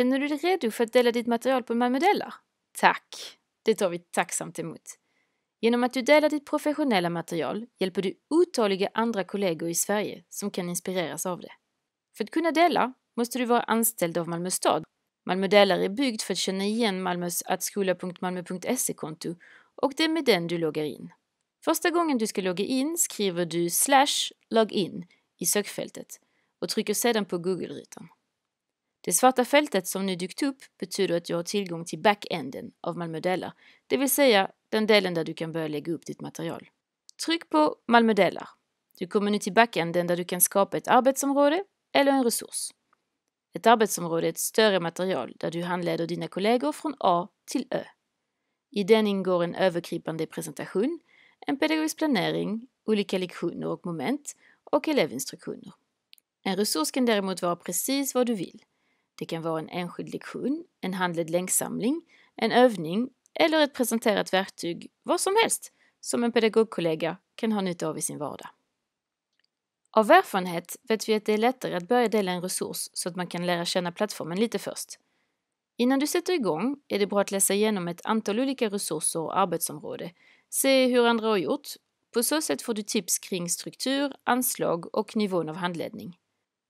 Känner du dig redo för att dela ditt material på Malmö Delar? Tack! Det tar vi tacksamt emot. Genom att du delar ditt professionella material hjälper du otaliga andra kollegor i Sverige som kan inspireras av det. För att kunna dela måste du vara anställd av Malmö stad. Malmö Delar är byggt för att känna igen Malmös attskola.malmö.se-konto och det är med den du loggar in. Första gången du ska logga in skriver du slash login i sökfältet och trycker sedan på Google-rutan. Det svarta fältet som nu dykt upp betyder att du har tillgång till backenden av Malmödelar, det vill säga den delen där du kan börja lägga upp ditt material. Tryck på Malmödelar. Du kommer nu till backenden där du kan skapa ett arbetsområde eller en resurs. Ett arbetsområde är ett större material där du handleder dina kollegor från A till Ö. I den ingår en övergripande presentation, en pedagogisk planering, olika lektioner och moment och elevinstruktioner. En resurs kan däremot vara precis vad du vill. Det kan vara en enskild lektion, en handledd länksamling, en övning eller ett presenterat verktyg, vad som helst, som en pedagogkollega kan ha nytta av i sin vardag. Av erfarenhet vet vi att det är lättare att börja dela en resurs så att man kan lära känna plattformen lite först. Innan du sätter igång är det bra att läsa igenom ett antal olika resurser och arbetsområden. se hur andra har gjort. På så sätt får du tips kring struktur, anslag och nivån av handledning.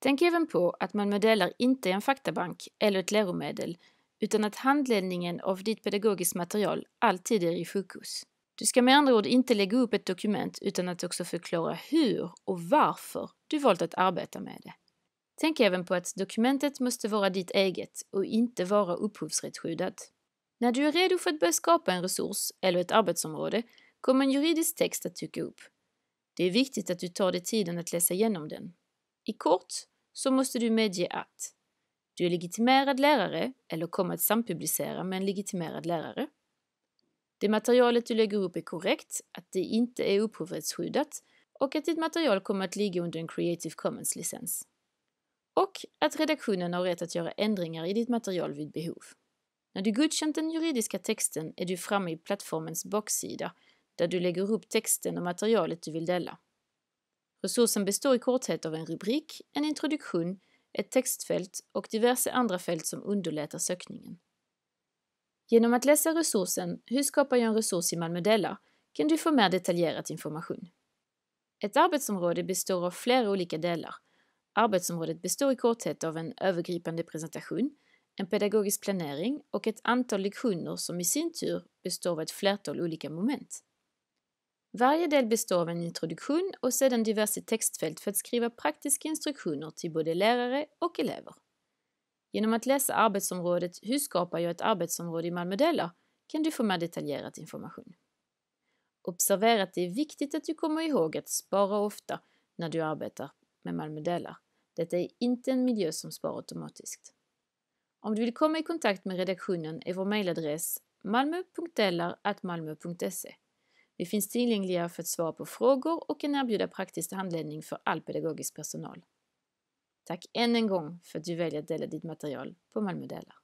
Tänk även på att man manmodeller inte är en faktabank eller ett läromedel utan att handledningen av ditt pedagogiskt material alltid är i fokus. Du ska med andra ord inte lägga upp ett dokument utan att också förklara hur och varför du valt att arbeta med det. Tänk även på att dokumentet måste vara ditt eget och inte vara upphovsrättsskyddat. När du är redo för att börja skapa en resurs eller ett arbetsområde kommer en juridisk text att dyka upp. Det är viktigt att du tar dig tiden att läsa igenom den. I kort så måste du medge att du är legitimerad lärare eller kommer att sampublicera med en legitimerad lärare. Det materialet du lägger upp är korrekt, att det inte är upphovsrättsskyddat och att ditt material kommer att ligga under en Creative Commons-licens. Och att redaktionen har rätt att göra ändringar i ditt material vid behov. När du godkänt den juridiska texten är du framme i plattformens baksida där du lägger upp texten och materialet du vill dela. Resursen består i korthet av en rubrik, en introduktion, ett textfält och diverse andra fält som underlättar sökningen. Genom att läsa resursen Hur skapar jag en resurs i Malmö Malmödella kan du få mer detaljerad information. Ett arbetsområde består av flera olika delar. Arbetsområdet består i korthet av en övergripande presentation, en pedagogisk planering och ett antal lektioner som i sin tur består av ett flertal olika moment. Varje del består av en introduktion och sedan diverse textfält för att skriva praktiska instruktioner till både lärare och elever. Genom att läsa arbetsområdet Hur skapar jag ett arbetsområde i Malmö Della? kan du få mer detaljerad information. Observera att det är viktigt att du kommer ihåg att spara ofta när du arbetar med Malmö Della. Detta är inte en miljö som sparar automatiskt. Om du vill komma i kontakt med redaktionen är vår mejladress malmo.delar.malmo.se vi finns tillgängliga för att svara på frågor och kan erbjuda praktisk handledning för all pedagogisk personal. Tack än en gång för att du väljer att dela ditt material på Malmö Delar.